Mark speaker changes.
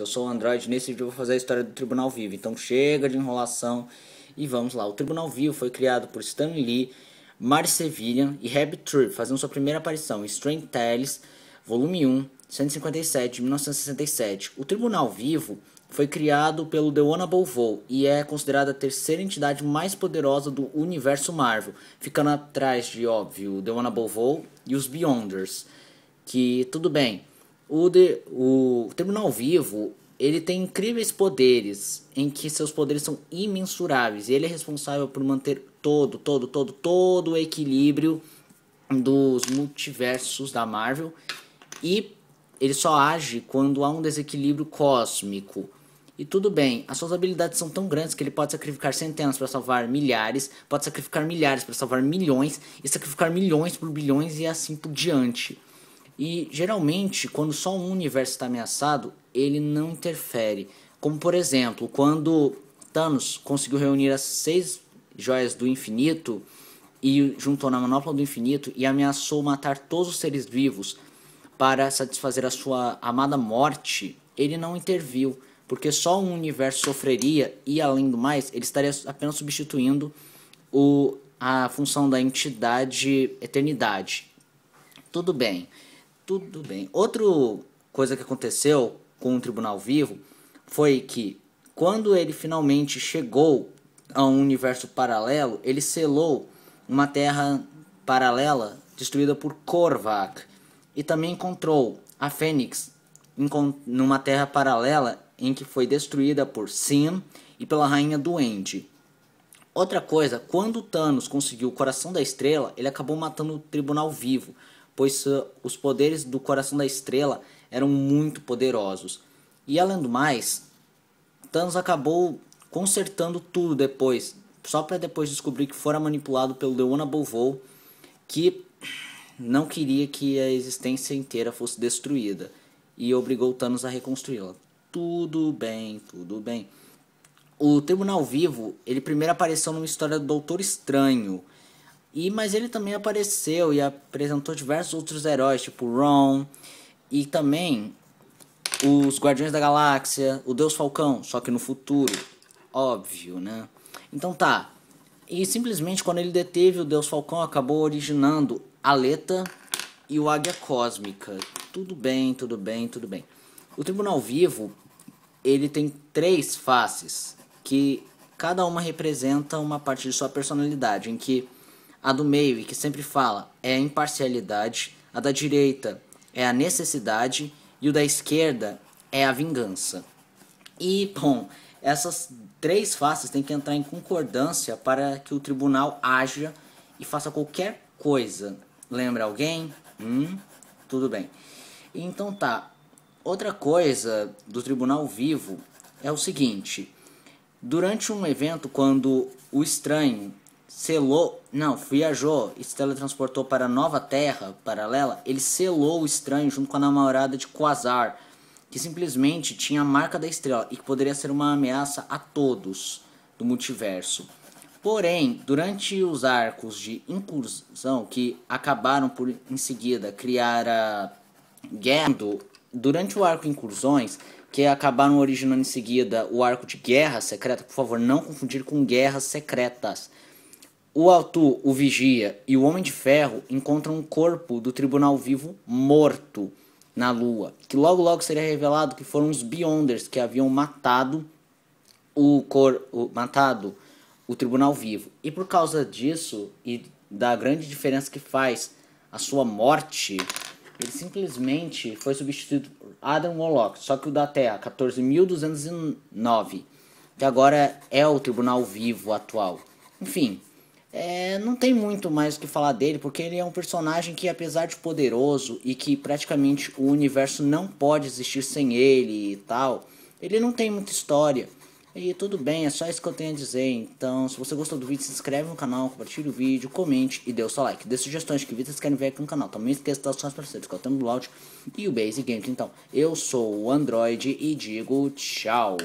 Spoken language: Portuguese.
Speaker 1: Eu sou o Android, nesse vídeo eu vou fazer a história do Tribunal Vivo, então chega de enrolação e vamos lá. O Tribunal Vivo foi criado por Stan Lee, Mari Sevillian e Herb Trip, fazendo sua primeira aparição em Strange Tales, volume 1, 157, de 1967. O Tribunal Vivo foi criado pelo The Honorable Vol e é considerada a terceira entidade mais poderosa do universo Marvel, ficando atrás de, óbvio, The Honorable Vol e os Beyonders, que tudo bem o, de, o Terminal Vivo, ele tem incríveis poderes, em que seus poderes são imensuráveis. Ele é responsável por manter todo, todo, todo, todo o equilíbrio dos multiversos da Marvel. E ele só age quando há um desequilíbrio cósmico. E tudo bem, as suas habilidades são tão grandes que ele pode sacrificar centenas para salvar milhares, pode sacrificar milhares para salvar milhões, e sacrificar milhões por bilhões e assim por diante. E geralmente, quando só um universo está ameaçado, ele não interfere. Como por exemplo, quando Thanos conseguiu reunir as seis joias do infinito e juntou na manopla do infinito e ameaçou matar todos os seres vivos para satisfazer a sua amada morte, ele não interviu, porque só um universo sofreria e além do mais, ele estaria apenas substituindo o, a função da entidade eternidade. Tudo bem tudo bem. Outra coisa que aconteceu com o Tribunal Vivo foi que quando ele finalmente chegou a um universo paralelo, ele selou uma terra paralela destruída por Korvac e também encontrou a Fênix numa terra paralela em que foi destruída por Sim e pela Rainha Duende. Outra coisa, quando Thanos conseguiu o coração da estrela, ele acabou matando o tribunal vivo, pois ah, os poderes do coração da estrela eram muito poderosos. E além do mais, Thanos acabou consertando tudo depois, só para depois descobrir que fora manipulado pelo Leona Bovou, que não queria que a existência inteira fosse destruída e obrigou Thanos a reconstruí-la. Tudo bem, tudo bem. O Tribunal Vivo, ele primeiro apareceu numa história do Doutor Estranho, e mas ele também apareceu e apresentou diversos outros heróis, tipo Ron e também os Guardiões da Galáxia, o Deus Falcão, só que no futuro, óbvio, né? Então tá. E simplesmente quando ele deteve o Deus Falcão, acabou originando a Aleta e o Águia Cósmica. Tudo bem, tudo bem, tudo bem. O Tribunal Vivo, ele tem três faces que cada uma representa uma parte de sua personalidade, em que a do meio, que sempre fala, é a imparcialidade. A da direita é a necessidade. E o da esquerda é a vingança. E, bom, essas três faces têm que entrar em concordância para que o tribunal haja e faça qualquer coisa. Lembra alguém? Hum, tudo bem. Então tá. Outra coisa do tribunal vivo é o seguinte: durante um evento, quando o estranho selou, não, viajou e se teletransportou para nova terra paralela, ele selou o estranho junto com a namorada de Quasar, que simplesmente tinha a marca da estrela e que poderia ser uma ameaça a todos do multiverso. Porém, durante os arcos de incursão que acabaram por em seguida criar a guerra, durante o arco incursões que acabaram originando em seguida o arco de guerra secreta, por favor, não confundir com guerras secretas o Altu, o Vigia e o Homem de Ferro encontram um corpo do Tribunal Vivo morto na Lua, que logo logo seria revelado que foram os Beyonders que haviam matado o cor, o, matado o Tribunal Vivo. E por causa disso e da grande diferença que faz a sua morte, ele simplesmente foi substituído por Adam Warlock, só que o da Terra 14209, que agora é o Tribunal Vivo atual. Enfim, é, não tem muito mais o que falar dele, porque ele é um personagem que, apesar de poderoso e que praticamente o universo não pode existir sem ele e tal, ele não tem muita história. E tudo bem, é só isso que eu tenho a dizer. Então, se você gostou do vídeo, se inscreve no canal, compartilhe o vídeo, comente e dê o seu like. Dê sugestões que vídeos querem ver aqui no canal. Também então, esqueça das suas parceiras, que eu é tenho o Loud e o Base Games. Então, eu sou o Android e digo tchau.